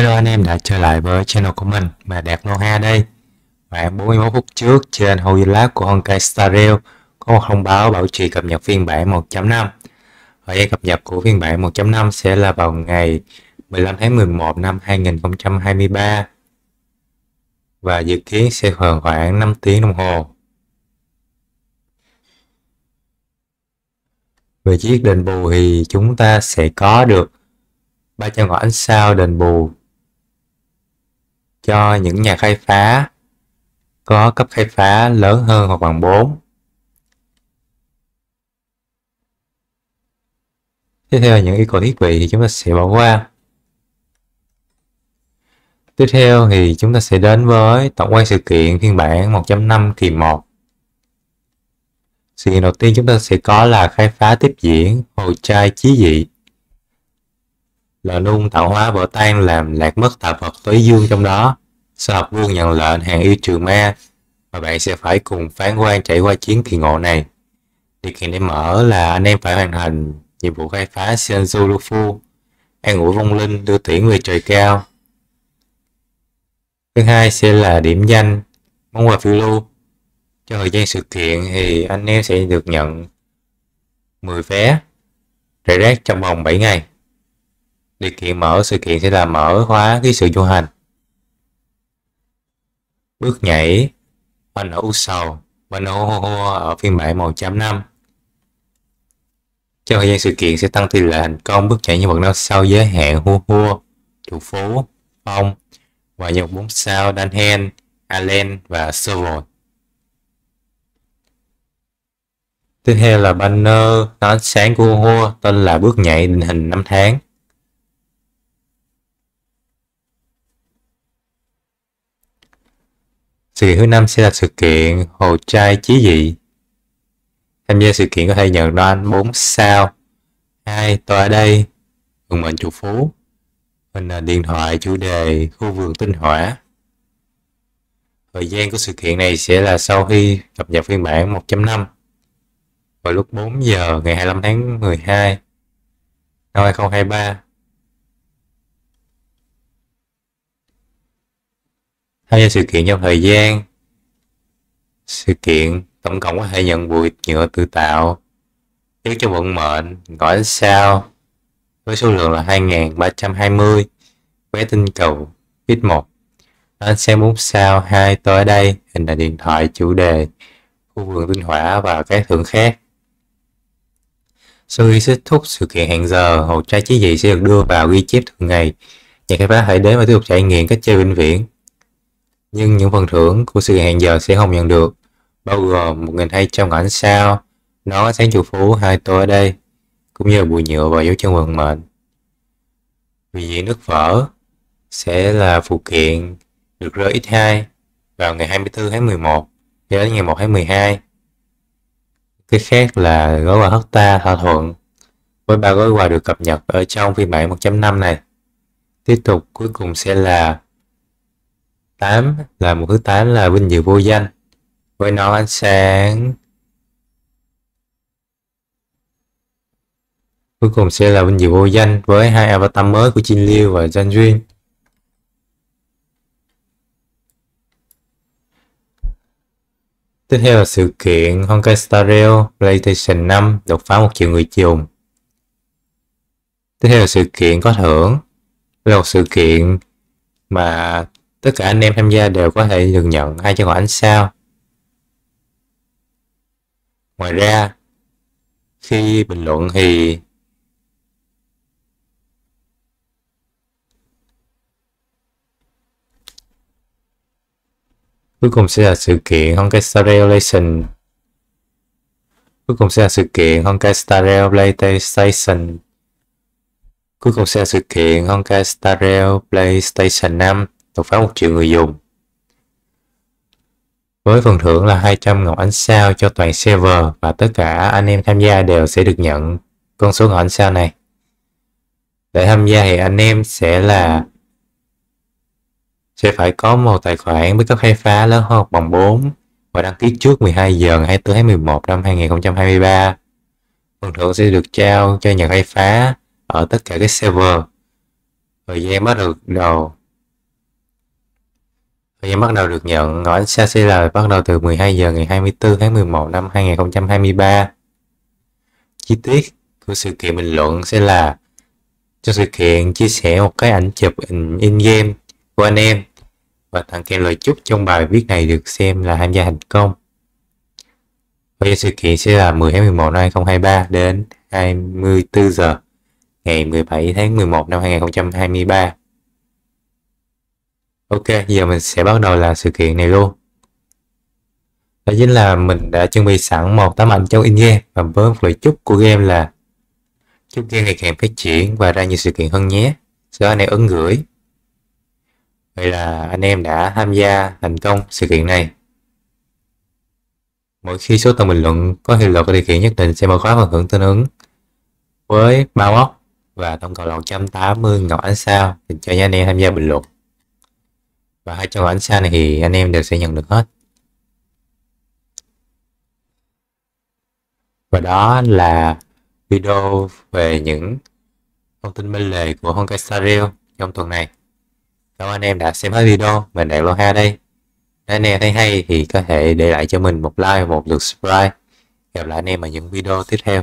Hello anh em đã trở lại với channel của mình mà Đạt Noha đây Khoảng 41 phút trước trên Hoi Lab của Honkai Star Rail có một thông báo bảo trì cập nhật phiên bản 1.5 Thời gian cập nhật của phiên bản 1.5 sẽ là vào ngày 15 tháng 11 năm 2023 và dự kiến sẽ khoảng khoảng 5 tiếng đồng hồ Về chiếc đền bù thì chúng ta sẽ có được 300 chân ánh sao đền bù cho những nhà khai phá có cấp khai phá lớn hơn hoặc bằng 4. Tiếp theo là những yêu cầu thiết bị thì chúng ta sẽ bỏ qua. Tiếp theo thì chúng ta sẽ đến với tổng quan sự kiện phiên bản 1.5 kỳ 1. Sự kiện đầu tiên chúng ta sẽ có là khai phá tiếp diễn, hồ trai chí dị là nung tạo hóa vỡ tan làm lạc mất tà vật tối dương trong đó. Sở học vương nhận lệnh hàng yêu trừ ma và bạn sẽ phải cùng phán quan trải qua chiến kỳ ngộ này. Điều kiện để mở là anh em phải hoàn thành nhiệm vụ khai phá Senju Lufu, an ủi vong linh đưa tuyển về trời cao. Thứ hai sẽ là điểm danh, món quà phiêu lưu. Cho thời gian sự kiện thì anh em sẽ được nhận 10 vé rải rác trong vòng 7 ngày. Điều kiện mở sự kiện sẽ là mở khóa ký sự du hành. Bước nhảy Hoành ở u sầu Hoành ở hô hô ở phiên bản 1.5 Trong thời gian sự kiện sẽ tăng tỷ lệ thành công bước nhảy như vật năm sau giới hạn hô hô Chủ phố Phong và nhân vật 4 sao Danhen, Allen và Serval. Tiếp theo là banner nó sáng của Hoa tên là bước nhảy định hình 5 tháng. Sự kiện thứ năm sẽ là sự kiện Hồ Trai Chí Dị. Tham gia sự kiện có thể nhận đoan 4 sao, 2 tòa đây, vườn mệnh chủ phú, mình là điện thoại chủ đề khu vườn tinh hỏa. Thời gian của sự kiện này sẽ là sau khi cập nhật phiên bản 1.5 vào lúc 4 giờ ngày 25 tháng 12 năm 2023 hai sự kiện trong thời gian sự kiện tổng cộng có thể nhận bụi nhựa tự tạo viết cho vận mệnh gọi sao với số lượng là 2320 vé tinh cầu ít 1 anh xem muốn sao hai tôi ở đây hình là điện thoại chủ đề khu vườn tinh hỏa và các thưởng khác sau khi kết thúc sự kiện hẹn giờ hồ trái chí dị sẽ được đưa vào ghi chép thường ngày nhà khai phá hãy đến và tiếp tục trải nghiệm cách chơi vĩnh viễn nhưng những phần thưởng của sự hẹn giờ sẽ không nhận được, bao gồm một nghìn hai trăm ảnh sao, nó ánh sáng chủ phú hai tôi ở đây, cũng như bụi nhựa và dấu chân vận mệnh. Vì diễn nước vỡ sẽ là phụ kiện được rơi X2 vào ngày 24 tháng 11 cho đến ngày 1 tháng 12. Cái khác là gói quà hất ta thỏa thuận với ba gói quà được cập nhật ở trong phiên bản 1.5 này. Tiếp tục cuối cùng sẽ là 8 là một thứ 8 là vinh dự vô danh với nó ánh sáng cuối cùng sẽ là vinh dự vô danh với hai avatar mới của Jin Liu và Zhang Jun Tiếp theo là sự kiện Honkai Star Rail PlayStation 5 đột phá một triệu người dùng. Tiếp theo là sự kiện có thưởng. Đây là một sự kiện mà Tất cả anh em tham gia đều có thể được nhận hai chân họ ánh sao. Ngoài ra, khi bình luận thì cuối cùng sẽ là sự kiện Honkai Star Rail station cuối cùng sẽ là sự kiện Honkai Star Rail PlayStation cuối cùng sẽ là sự kiện Honkai Star Rail PlayStation 5 đột phá 1 triệu người dùng. Với phần thưởng là 200 ngọc ánh sao cho toàn server và tất cả anh em tham gia đều sẽ được nhận con số ngọc ánh sao này. Để tham gia thì anh em sẽ là sẽ phải có một tài khoản với cấp khai phá lớn hơn bằng 4 và đăng ký trước 12 giờ ngày 24 tháng 11 năm 2023. Phần thưởng sẽ được trao cho nhà khai phá ở tất cả các server. Thời gian bắt đầu đầu Thời gian bắt đầu được nhận gói SACL bắt đầu từ 12 giờ ngày 24 tháng 11 năm 2023. Chi tiết của sự kiện bình luận sẽ là cho sự kiện chia sẻ một cái ảnh chụp in-game của anh em và tặng kèm lời chúc trong bài viết này được xem là tham gia thành công. Bây giờ sự kiện sẽ là 10 tháng 11 năm 2023 đến 24 giờ ngày 17 tháng 11 năm 2023. Ok, giờ mình sẽ bắt đầu là sự kiện này luôn. Đó chính là mình đã chuẩn bị sẵn một tấm ảnh trong in-game và với một lời chúc của game là chúc game ngày càng phát triển và ra nhiều sự kiện hơn nhé. Sau anh em ứng gửi. Vậy là anh em đã tham gia thành công sự kiện này. Mỗi khi số tầng bình luận có hiệu lực điều kiện nhất định sẽ mở khóa phần thưởng tương ứng với bao móc và tổng cộng là 180 ngọc ánh sao dành cho anh em tham gia bình luận và hai trong ánh xa này thì anh em đều sẽ nhận được hết và đó là video về những thông tin bên lề của Honkai Star Rail trong tuần này cảm ơn anh em đã xem hết video mình đạt lô ha đây nếu anh em thấy hay thì có thể để lại cho mình một like một lượt subscribe gặp lại anh em ở những video tiếp theo